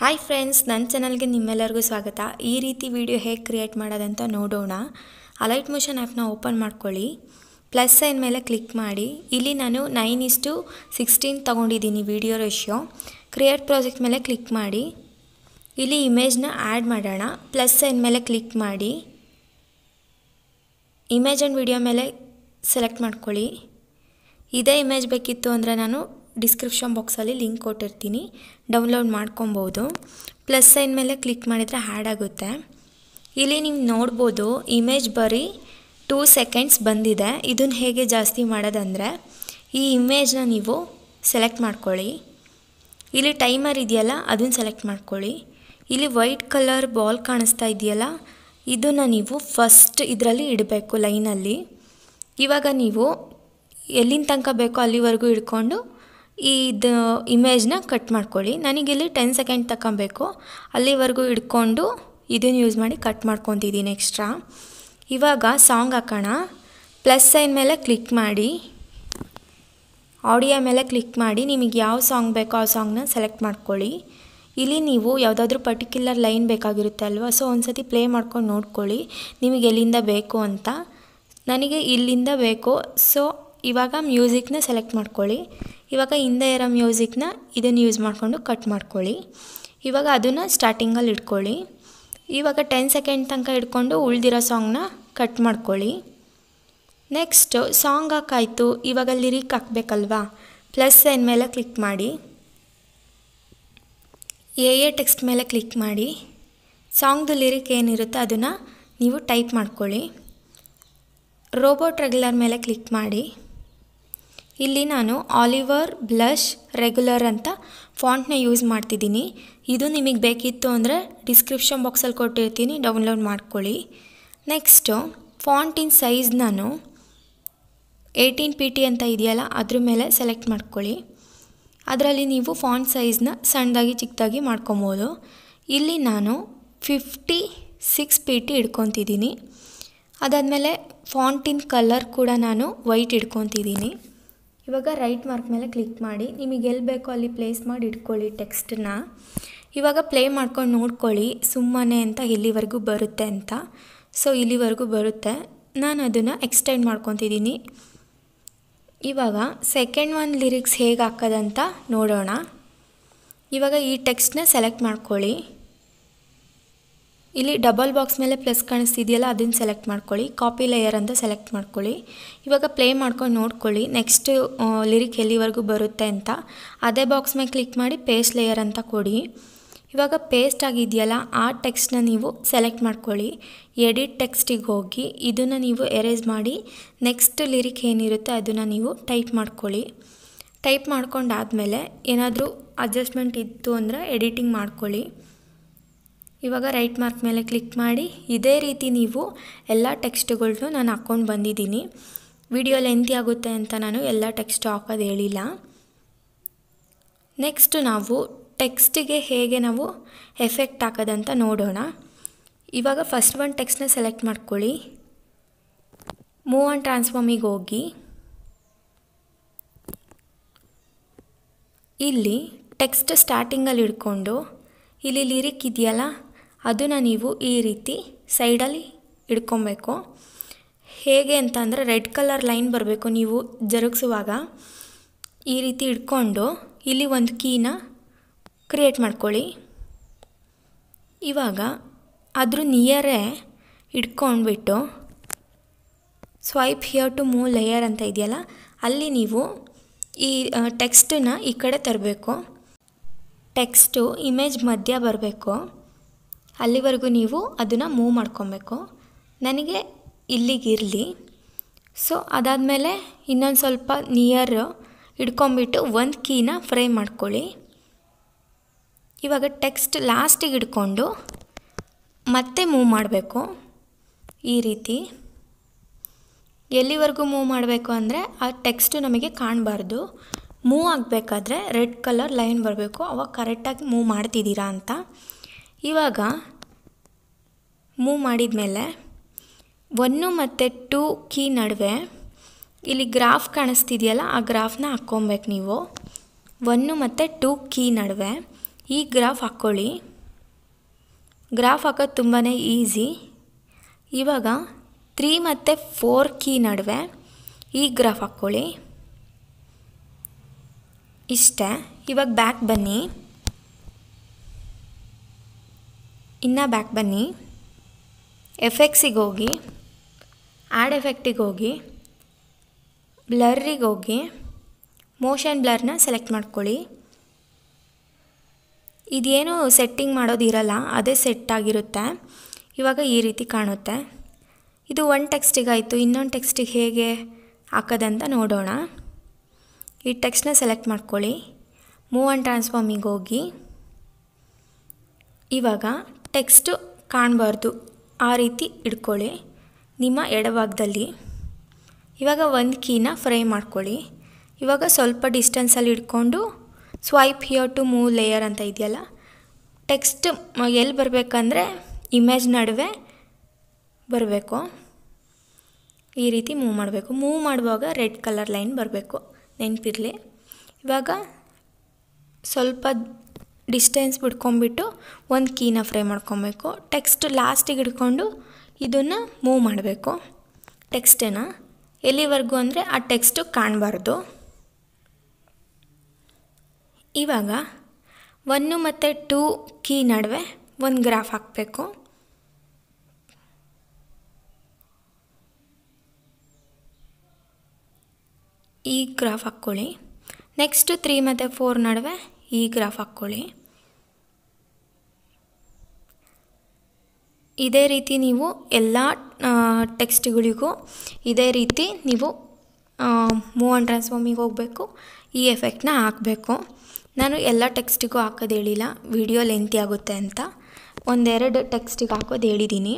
hi friends ನನ್ನ ಚಾನಲ್ಗೆ ನಿಮ್ಮೆಲ್ಲರಿಗೂ ಸ್ವಾಗತ ಈ ರೀತಿ ವಿಡಿಯೋ ಹೇಗೆ ಕ್ರಿಯೇಟ್ ಮಾಡೋದಂತ ನೋಡೋಣ ಅಲೈಟ್ ಮೋಷನ್ ಆ್ಯಪ್ನ ಓಪನ್ ಮಾಡ್ಕೊಳ್ಳಿ ಪ್ಲಸ್ ಸೈನ್ ಮೇಲೆ ಕ್ಲಿಕ್ ಮಾಡಿ ಇಲ್ಲಿ ನಾನು ನೈನ್ ಇಷ್ಟು ಸಿಕ್ಸ್ಟೀನ್ ತೊಗೊಂಡಿದ್ದೀನಿ ವಿಡಿಯೋ ರೇಷಿಯೋ ಕ್ರಿಯೇಟ್ ಪ್ರಾಜೆಕ್ಟ್ ಮೇಲೆ ಕ್ಲಿಕ್ ಮಾಡಿ ಇಲ್ಲಿ ಇಮೇಜ್ನ ಆ್ಯಡ್ ಮಾಡೋಣ ಪ್ಲಸ್ ಸೈನ್ ಮೇಲೆ ಕ್ಲಿಕ್ ಮಾಡಿ ಇಮೇಜ್ ಆ್ಯಂಡ್ ವಿಡಿಯೋ ಮೇಲೆ ಸೆಲೆಕ್ಟ್ ಮಾಡ್ಕೊಳ್ಳಿ ಇದೇ ಇಮೇಜ್ ಬೇಕಿತ್ತು ಅಂದರೆ ನಾನು ಡಿಸ್ಕ್ರಿಪ್ಷನ್ ಬಾಕ್ಸಲ್ಲಿ ಲಿಂಕ್ ಕೊಟ್ಟಿರ್ತೀನಿ ಡೌನ್ಲೋಡ್ ಮಾಡ್ಕೊಬೋದು ಪ್ಲಸ್ ಸೈನ್ ಮೇಲೆ ಕ್ಲಿಕ್ ಮಾಡಿದರೆ ಹ್ಯಾಡ್ ಆಗುತ್ತೆ ಇಲ್ಲಿ ನೀವು ನೋಡ್ಬೋದು ಇಮೇಜ್ ಬರೀ ಟೂ ಸೆಕೆಂಡ್ಸ್ ಬಂದಿದೆ ಇದನ್ನು ಹೇಗೆ ಜಾಸ್ತಿ ಮಾಡೋದಂದರೆ ಈ ಇಮೇಜ್ನ ನೀವು ಸೆಲೆಕ್ಟ್ ಮಾಡ್ಕೊಳ್ಳಿ ಇಲ್ಲಿ ಟೈಮರ್ ಇದೆಯಲ್ಲ ಅದನ್ನು ಸೆಲೆಕ್ಟ್ ಮಾಡ್ಕೊಳ್ಳಿ ಇಲ್ಲಿ ವೈಟ್ ಕಲರ್ ಬಾಲ್ ಕಾಣಿಸ್ತಾ ಇದೆಯಲ್ಲ ಇದನ್ನು ನೀವು ಫಸ್ಟ್ ಇದರಲ್ಲಿ ಇಡಬೇಕು ಲೈನಲ್ಲಿ ಇವಾಗ ನೀವು ಎಲ್ಲಿನ ತನಕ ಬೇಕೋ ಅಲ್ಲಿವರೆಗೂ ಹಿಡ್ಕೊಂಡು ಇದು ಇಮೇಜ್ನ ಕಟ್ ಮಾಡ್ಕೊಳ್ಳಿ ನನಗಿಲ್ಲಿ ಟೆನ್ ಸೆಕೆಂಡ್ ತಗೊಬೇಕು ಅಲ್ಲಿವರೆಗೂ ಹಿಡ್ಕೊಂಡು ಇದನ್ನು ಯೂಸ್ ಮಾಡಿ ಕಟ್ ಮಾಡ್ಕೊತಿದ್ದೀನಿ ಎಕ್ಸ್ಟ್ರಾ ಇವಾಗ ಸಾಂಗ್ ಹಾಕೋಣ ಪ್ಲಸ್ ಸೈನ್ ಮೇಲೆ ಕ್ಲಿಕ್ ಮಾಡಿ ಆಡಿಯೋ ಮೇಲೆ ಕ್ಲಿಕ್ ಮಾಡಿ ನಿಮಗೆ ಯಾವ ಸಾಂಗ್ ಬೇಕೋ ಆ ಸಾಂಗ್ನ ಸೆಲೆಕ್ಟ್ ಮಾಡ್ಕೊಳ್ಳಿ ಇಲ್ಲಿ ನೀವು ಯಾವುದಾದ್ರೂ ಪರ್ಟಿಕ್ಯುಲರ್ ಲೈನ್ ಬೇಕಾಗಿರುತ್ತೆ ಅಲ್ವಾ ಸೊ ಒಂದು ಸತಿ ಪ್ಲೇ ಮಾಡ್ಕೊಂಡು ನೋಡ್ಕೊಳ್ಳಿ ನಿಮಗೆ ಎಲ್ಲಿಂದ ಬೇಕು ಅಂತ ನನಗೆ ಇಲ್ಲಿಂದ ಬೇಕು ಸೊ ಇವಾಗ ಮ್ಯೂಸಿಕ್ನ ಸೆಲೆಕ್ಟ್ ಮಾಡ್ಕೊಳ್ಳಿ ಇವಾಗ ಹಿಂದೆ ಇರೋ ಮ್ಯೂಸಿಕ್ನ ಇದನ್ನು ಯೂಸ್ ಮಾಡಿಕೊಂಡು ಕಟ್ ಮಾಡ್ಕೊಳ್ಳಿ ಇವಾಗ ಅದನ್ನು ಸ್ಟಾರ್ಟಿಂಗಲ್ಲಿ ಇಟ್ಕೊಳ್ಳಿ ಇವಾಗ ಟೆನ್ ಸೆಕೆಂಡ್ ತನಕ ಇಟ್ಕೊಂಡು ಉಳಿದಿರೋ ಸಾಂಗ್ನ ಕಟ್ ಮಾಡ್ಕೊಳ್ಳಿ ನೆಕ್ಸ್ಟು ಸಾಂಗ್ ಹಾಕಾಯಿತು ಇವಾಗ ಲಿರಿಕ್ ಹಾಕಬೇಕಲ್ವಾ ಪ್ಲಸ್ ಸೈನ್ ಮೇಲೆ ಕ್ಲಿಕ್ ಮಾಡಿ ಎ ಎ ಟೆಕ್ಸ್ಟ್ ಮೇಲೆ ಕ್ಲಿಕ್ ಮಾಡಿ ಸಾಂಗ್ದು ಲಿರಿಕ್ ಏನಿರುತ್ತೆ ಅದನ್ನು ನೀವು ಟೈಪ್ ಮಾಡ್ಕೊಳ್ಳಿ ರೋಬೋಟ್ ರೆಗ್ಯುಲರ್ ಮೇಲೆ ಕ್ಲಿಕ್ ಮಾಡಿ ಇಲ್ಲಿ ನಾನು ಆಲಿವರ್ ಬ್ಲಷ್ ರೆಗ್ಯುಲರ್ ಅಂತ ಫಾಂಟ್ನ ಯೂಸ್ ಮಾಡ್ತಿದ್ದೀನಿ ಇದು ನಿಮಗೆ ಬೇಕಿತ್ತು ಅಂದರೆ ಡಿಸ್ಕ್ರಿಪ್ಷನ್ ಬಾಕ್ಸಲ್ಲಿ ಕೊಟ್ಟಿರ್ತೀನಿ ಡೌನ್ಲೋಡ್ ಮಾಡ್ಕೊಳ್ಳಿ ನೆಕ್ಸ್ಟು ಫಾಂಟಿನ ಸೈಜ್ ನಾನು ಏಯ್ಟೀನ್ ಪಿ ಟಿ ಅಂತ ಇದೆಯಲ್ಲ ಅದ್ರ ಮೇಲೆ ಸೆಲೆಕ್ಟ್ ಮಾಡ್ಕೊಳ್ಳಿ ಅದರಲ್ಲಿ ನೀವು ಫಾಂಟ್ ಸೈಜ್ನ ಸಣ್ಣದಾಗಿ ಚಿಕ್ಕದಾಗಿ ಮಾಡ್ಕೊಬೋದು ಇಲ್ಲಿ ನಾನು ಫಿಫ್ಟಿ ಸಿಕ್ಸ್ ಪಿ ಟಿ ಇಟ್ಕೊತಿದ್ದೀನಿ ಅದಾದಮೇಲೆ ಫಾಂಟಿನ ಕಲರ್ ಕೂಡ ನಾನು ವೈಟ್ ಇಡ್ಕೊತಿದ್ದೀನಿ ಇವಾಗ ರೈಟ್ ಮಾರ್ಕ್ ಮೇಲೆ ಕ್ಲಿಕ್ ಮಾಡಿ ನಿಮಗೆ ಎಲ್ಲಿ ಬೇಕೋ ಅಲ್ಲಿ ಪ್ಲೇಸ್ ಮಾಡಿ ಇಟ್ಕೊಳ್ಳಿ ಟೆಕ್ಸ್ಟನ್ನ ಇವಾಗ ಪ್ಲೇ ಮಾಡ್ಕೊಂಡು ನೋಡ್ಕೊಳ್ಳಿ ಸುಮ್ಮನೆ ಅಂತ ಇಲ್ಲಿವರೆಗೂ ಬರುತ್ತೆ ಅಂತ ಸೊ ಇಲ್ಲಿವರೆಗೂ ಬರುತ್ತೆ ನಾನು ಅದನ್ನು ಎಕ್ಸ್ಟೆಂಡ್ ಮಾಡ್ಕೊತಿದ್ದೀನಿ ಇವಾಗ ಸೆಕೆಂಡ್ ಒನ್ ಲಿರಿಕ್ಸ್ ಹೇಗೆ ಹಾಕೋದಂತ ನೋಡೋಣ ಇವಾಗ ಈ ಟೆಕ್ಸ್ಟ್ನ ಸೆಲೆಕ್ಟ್ ಮಾಡ್ಕೊಳ್ಳಿ ಇಲ್ಲಿ ಡಬಲ್ ಬಾಕ್ಸ್ ಮೇಲೆ ಪ್ಲಸ್ ಕಾಣಿಸ್ತಿದೆಯಲ್ಲ ಅದನ್ನು ಸೆಲೆಕ್ಟ್ ಮಾಡ್ಕೊಳ್ಳಿ ಕಾಪಿ ಲೇಯರ್ ಅಂತ ಸೆಲೆಕ್ಟ್ ಮಾಡ್ಕೊಳ್ಳಿ ಇವಾಗ ಪ್ಲೇ ಮಾಡ್ಕೊಂಡು ನೋಡ್ಕೊಳ್ಳಿ ನೆಕ್ಸ್ಟ್ ಲಿರಿಕ್ ಎಲ್ಲಿವರೆಗೂ ಬರುತ್ತೆ ಅಂತ ಅದೇ ಬಾಕ್ಸ್ ಮೇಲೆ ಕ್ಲಿಕ್ ಮಾಡಿ ಪೇಸ್ಟ್ ಲೇಯರ್ ಅಂತ ಕೊಡಿ ಇವಾಗ ಪೇಸ್ಟ್ ಆಗಿದೆಯಲ್ಲ ಆ ಟೆಕ್ಸ್ಟ್ನ ನೀವು ಸೆಲೆಕ್ಟ್ ಮಾಡ್ಕೊಳ್ಳಿ ಎಡಿಟ್ ಟೆಕ್ಸ್ಟಿಗೆ ಹೋಗಿ ಇದನ್ನು ನೀವು ಎರೇಸ್ ಮಾಡಿ ನೆಕ್ಸ್ಟ್ ಲಿರಿಕ್ ಏನಿರುತ್ತೆ ಅದನ್ನು ನೀವು ಟೈಪ್ ಮಾಡ್ಕೊಳ್ಳಿ ಟೈಪ್ ಮಾಡ್ಕೊಂಡಾದಮೇಲೆ ಏನಾದರೂ ಅಡ್ಜಸ್ಟ್ಮೆಂಟ್ ಇತ್ತು ಅಂದರೆ ಎಡಿಟಿಂಗ್ ಮಾಡ್ಕೊಳ್ಳಿ ಇವಾಗ ರೈಟ್ ಮಾರ್ಕ್ ಮೇಲೆ ಕ್ಲಿಕ್ ಮಾಡಿ ಇದೇ ರೀತಿ ನೀವು ಎಲ್ಲ ಟೆಕ್ಸ್ಟ್ಗಳ್ನು ನಾನು ಹಾಕ್ಕೊಂಡು ಬಂದಿದ್ದೀನಿ ವಿಡಿಯೋ ಲೆಂತಿ ಆಗುತ್ತೆ ಅಂತ ನಾನು ಎಲ್ಲ ಟೆಕ್ಸ್ಟ್ ಹಾಕೋದು ಹೇಳಿಲ್ಲ ನೆಕ್ಸ್ಟ್ ನಾವು ಟೆಕ್ಸ್ಟಿಗೆ ಹೇಗೆ ನಾವು ಎಫೆಕ್ಟ್ ಹಾಕೋದಂತ ನೋಡೋಣ ಇವಾಗ ಫಸ್ಟ್ ಒನ್ ಟೆಕ್ಸ್ಟ್ನ ಸೆಲೆಕ್ಟ್ ಮಾಡ್ಕೊಳ್ಳಿ ಮೂವ್ ಆನ್ ಟ್ರಾನ್ಸ್ಫಾರ್ಮಿಗೆ ಹೋಗಿ ಇಲ್ಲಿ ಟೆಕ್ಸ್ಟ್ ಸ್ಟಾರ್ಟಿಂಗಲ್ಲಿ ಹಿಡ್ಕೊಂಡು ಇಲ್ಲಿ ಲಿರಿಕ್ ಇದೆಯಲ್ಲ ಅದನ್ನು ನೀವು ಈ ರೀತಿ ಸೈಡಲ್ಲಿ ಇಡ್ಕೊಬೇಕು ಹೇಗೆ ಅಂತ ಅಂದರೆ ರೆಡ್ ಕಲರ್ ಲೈನ್ ಬರಬೇಕು ನೀವು ಜರುಗಿಸುವಾಗ ಈ ರೀತಿ ಇಟ್ಕೊಂಡು ಇಲ್ಲಿ ಒಂದು ಕೀನ ಕ್ರಿಯೇಟ್ ಮಾಡ್ಕೊಳ್ಳಿ ಇವಾಗ ಅದ್ರ ನಿಯರೇ ಇಟ್ಕೊಂಡ್ಬಿಟ್ಟು swipe here to move layer ಅಂತ ಇದೆಯಲ್ಲ ಅಲ್ಲಿ ನೀವು ಈ ಟೆಕ್ಸ್ಟನ್ನು ಈ ಕಡೆ ತರಬೇಕು ಟೆಕ್ಸ್ಟು ಇಮೇಜ್ ಮಧ್ಯ ಬರಬೇಕು ಅಲ್ಲಿವರೆಗೂ ನೀವು ಅದನ್ನು ಮೂವ್ ಮಾಡ್ಕೊಬೇಕು ನನಗೆ ಇಲ್ಲಿಗಿರಲಿ ಸೊ ಅದಾದಮೇಲೆ ಇನ್ನೊಂದು ಸ್ವಲ್ಪ ನಿಯರ್ ಹಿಡ್ಕೊಂಬಿಟ್ಟು ಒಂದು ಕೀನ ಫ್ರೈ ಮಾಡ್ಕೊಳ್ಳಿ ಇವಾಗ ಟೆಕ್ಸ್ಟ್ ಲಾಸ್ಟಿಗೆ ಇಡ್ಕೊಂಡು ಮತ್ತೆ ಮೂವ್ ಮಾಡಬೇಕು ಈ ರೀತಿ ಎಲ್ಲಿವರೆಗೂ ಮೂವ್ ಮಾಡಬೇಕು ಅಂದರೆ ಆ ಟೆಕ್ಸ್ಟು ನಮಗೆ ಕಾಣಬಾರ್ದು ಮೂವ್ ಆಗಬೇಕಾದ್ರೆ ರೆಡ್ ಕಲರ್ ಲೈನ್ ಬರಬೇಕು ಅವಾಗ ಕರೆಕ್ಟಾಗಿ ಮೂವ್ ಮಾಡ್ತಿದ್ದೀರಾ ಅಂತ ಇವಾಗ ಮೂವ್ ಮಾಡಿದ ಮೇಲೆ ಒನ್ನು ಮತ್ತು ಟೂ ಕೀ ನಡುವೆ ಇಲ್ಲಿ ಗ್ರಾಫ್ ಕಾಣಿಸ್ತಿದೆಯಲ್ಲ ಆ ಗ್ರಾಫ್ನ ಹಾಕ್ಕೊಬೇಕು ನೀವು ಒನ್ನು ಮತ್ತು ಟೂ ಕೀ ನಡುವೆ ಈ ಗ್ರಾಫ್ ಹಾಕ್ಕೊಳ್ಳಿ ಗ್ರಾಫ್ ಹಾಕೋದು ತುಂಬಾ ಈಸಿ ಇವಾಗ ತ್ರೀ ಮತ್ತು ಫೋರ್ ಕೀ ನಡುವೆ ಈ ಗ್ರಾಫ್ ಹಾಕ್ಕೊಳ್ಳಿ ಇಷ್ಟೇ ಇವಾಗ ಬ್ಯಾಕ್ ಬನ್ನಿ ಇನ್ನು ಬ್ಯಾಕ್ ಬನ್ನಿ ಎಫೆಕ್ಸಿಗೆ ಹೋಗಿ ಆ್ಯಡ್ ಎಫೆಕ್ಟಿಗೆ ಹೋಗಿ ಬ್ಲರ್ರಿಗೆ ಹೋಗಿ ಮೋಷನ್ ಬ್ಲರ್ನ ಸೆಲೆಕ್ಟ್ ಮಾಡ್ಕೊಳ್ಳಿ ಇದೇನು ಸೆಟ್ಟಿಂಗ್ ಮಾಡೋದಿರಲ್ಲ ಅದೇ ಸೆಟ್ ಆಗಿರುತ್ತೆ ಇವಾಗ ಈ ರೀತಿ ಕಾಣುತ್ತೆ ಇದು ಒಂದು ಟೆಕ್ಸ್ಟಿಗೆ ಆಯಿತು ಇನ್ನೊಂದು ಟೆಕ್ಸ್ಟಿಗೆ ಹೇಗೆ ಹಾಕೋದಂತ ನೋಡೋಣ ಈ ಟೆಕ್ಸ್ಟ್ನ ಸೆಲೆಕ್ಟ್ ಮಾಡ್ಕೊಳ್ಳಿ ಮೂವ್ ಆ್ಯಂಡ್ ಟ್ರಾನ್ಸ್ಫಾರ್ಮಿಗೆ ಹೋಗಿ ಇವಾಗ ಟೆಕ್ಸ್ಟು ಕಾಣಬಾರ್ದು ಆ ರೀತಿ ಇಟ್ಕೊಳ್ಳಿ ನಿಮ್ಮ ಎಡಭಾಗದಲ್ಲಿ ಇವಾಗ ಒಂದು ಕೀನ ಫ್ರೈ ಮಾಡ್ಕೊಳ್ಳಿ ಇವಾಗ ಸ್ವಲ್ಪ ಡಿಸ್ಟೆನ್ಸಲ್ಲಿ ಇಟ್ಕೊಂಡು swipe here to move layer ಅಂತ ಇದೆಯಲ್ಲ ಟೆಕ್ಸ್ಟ್ ಎಲ್ಲಿ ಬರಬೇಕಂದ್ರೆ ಇಮೇಜ್ ನಡುವೆ ಬರಬೇಕು ಈ ರೀತಿ ಮೂವ್ ಮಾಡಬೇಕು ಮೂವ್ ಮಾಡುವಾಗ ರೆಡ್ ಕಲರ್ ಲೈನ್ ಬರಬೇಕು ನೆನಪಿರಲಿ ಇವಾಗ ಸ್ವಲ್ಪ ಡಿಸ್ಟೆನ್ಸ್ ಬಿಡ್ಕೊಂಬಿಟ್ಟು ಒಂದು ಕೀನ ಫ್ರೈ ಮಾಡ್ಕೊಬೇಕು ಟೆಕ್ಸ್ಟ್ ಲಾಸ್ಟಿಗೆ ಹಿಡ್ಕೊಂಡು ಇದನ್ನು ಮೂವ್ ಮಾಡಬೇಕು ಟೆಕ್ಸ್ಟೇನ ಎಲ್ಲಿವರೆಗೂ ಅಂದರೆ ಆ ಟೆಕ್ಸ್ಟು ಕಾಣಬಾರ್ದು ಇವಾಗ ಒನ್ನು ಮತ್ತು ಟೂ ಕೀ ನಡುವೆ ಒಂದು ಗ್ರಾಫ್ ಹಾಕಬೇಕು ಈ ಗ್ರಾಫ್ ಹಾಕ್ಕೊಳ್ಳಿ ನೆಕ್ಸ್ಟು ತ್ರೀ ಮತ್ತು ಫೋರ್ ನಡುವೆ ಈ ಗ್ರಾಫ್ ಹಾಕ್ಕೊಳ್ಳಿ ಇದೇ ರೀತಿ ನೀವು ಎಲ್ಲ ಟೆಕ್ಸ್ಟ್ಗಳಿಗೂ ಇದೇ ರೀತಿ ನೀವು ಮೂವ್ ಆನ್ ಟ್ರಾನ್ಸ್ಫಾರ್ಮಿಗೆ ಹೋಗಬೇಕು ಈ ಎಫೆಕ್ಟ್ನ ಹಾಕಬೇಕು ನಾನು ಎಲ್ಲ ಟೆಕ್ಸ್ಟಿಗೂ ಹಾಕೋದು ಹೇಳಿಲ್ಲ ವಿಡಿಯೋ ಲೆಂತಿ ಆಗುತ್ತೆ ಅಂತ ಒಂದೆರಡು ಟೆಕ್ಸ್ಟಿಗೆ ಹಾಕೋದು ಹೇಳಿದ್ದೀನಿ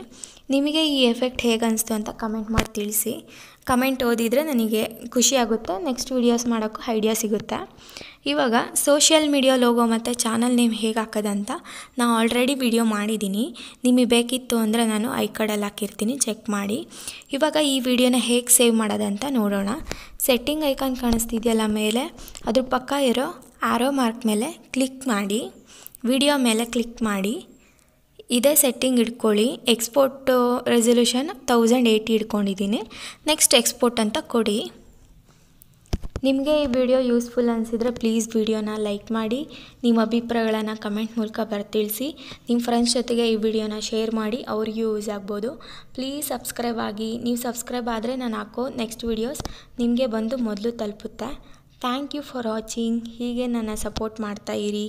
ನಿಮಗೆ ಈ ಎಫೆಕ್ಟ್ ಹೇಗೆ ಅನಿಸ್ತು ಅಂತ ಕಮೆಂಟ್ ಮಾಡಿ ತಿಳಿಸಿ ಕಮೆಂಟ್ ಓದಿದರೆ ನನಗೆ ಖುಷಿಯಾಗುತ್ತೆ ನೆಕ್ಸ್ಟ್ ವೀಡಿಯೋಸ್ ಮಾಡೋಕ್ಕೂ ಐಡಿಯಾ ಸಿಗುತ್ತೆ ಇವಾಗ ಸೋಷಿಯಲ್ ಮೀಡಿಯಾ ಲೋಗೋ ಮತ್ತು ಚಾನಲ್ ನೇಮ್ ಹೇಗೆ ಹಾಕೋದಂತ ನಾನು ಆಲ್ರೆಡಿ ವಿಡಿಯೋ ಮಾಡಿದ್ದೀನಿ ನಿಮಗೆ ಬೇಕಿತ್ತು ಅಂದರೆ ನಾನು ಐ ಕಾರ್ಡಲ್ಲಿ ಹಾಕಿರ್ತೀನಿ ಚೆಕ್ ಮಾಡಿ ಇವಾಗ ಈ ವಿಡಿಯೋನ ಹೇಗೆ ಸೇವ್ ಮಾಡೋದಂತ ನೋಡೋಣ ಸೆಟ್ಟಿಂಗ್ ಐಕಾನ್ ಕಾಣಿಸ್ತಿದೆಯಲ್ಲ ಮೇಲೆ ಅದ್ರ ಪಕ್ಕ ಇರೋ ಆರೋ ಮಾರ್ಕ್ ಮೇಲೆ ಕ್ಲಿಕ್ ಮಾಡಿ ವಿಡಿಯೋ ಮೇಲೆ ಕ್ಲಿಕ್ ಮಾಡಿ ಇದೇ ಸೆಟ್ಟಿಂಗ್ ಇಟ್ಕೊಳ್ಳಿ ಎಕ್ಸ್ಪೋರ್ಟು ರೆಸೊಲ್ಯೂಷನ್ ತೌಸಂಡ್ ಏಯ್ಟಿ ಇಟ್ಕೊಂಡಿದ್ದೀನಿ ನೆಕ್ಸ್ಟ್ ಎಕ್ಸ್ಪೋರ್ಟ್ ಅಂತ ಕೊಡಿ ನಿಮಗೆ ಈ ವಿಡಿಯೋ ಯೂಸ್ಫುಲ್ ಅನಿಸಿದರೆ ಪ್ಲೀಸ್ ವಿಡಿಯೋನ ಲೈಕ್ ಮಾಡಿ ನಿಮ್ಮ ಅಭಿಪ್ರಾಯಗಳನ್ನು ಕಮೆಂಟ್ ಮೂಲಕ ಬರ್ತಿಳಿಸಿ ನಿಮ್ಮ ಫ್ರೆಂಡ್ಸ್ ಜೊತೆಗೆ ಈ ವಿಡಿಯೋನ ಶೇರ್ ಮಾಡಿ ಅವ್ರಿಗೂ ಯೂಸ್ ಆಗ್ಬೋದು ಪ್ಲೀಸ್ ಸಬ್ಸ್ಕ್ರೈಬ್ ಆಗಿ ನೀವು ಸಬ್ಸ್ಕ್ರೈಬ್ ಆದರೆ ನಾನು ಹಾಕೋ ನೆಕ್ಸ್ಟ್ ವೀಡಿಯೋಸ್ ನಿಮಗೆ ಬಂದು ಮೊದಲು ತಲುಪುತ್ತೆ ಥ್ಯಾಂಕ್ ಯು ಫಾರ್ ವಾಚಿಂಗ್ ಹೀಗೆ ನನ್ನ ಸಪೋರ್ಟ್ ಮಾಡ್ತಾಯಿರಿ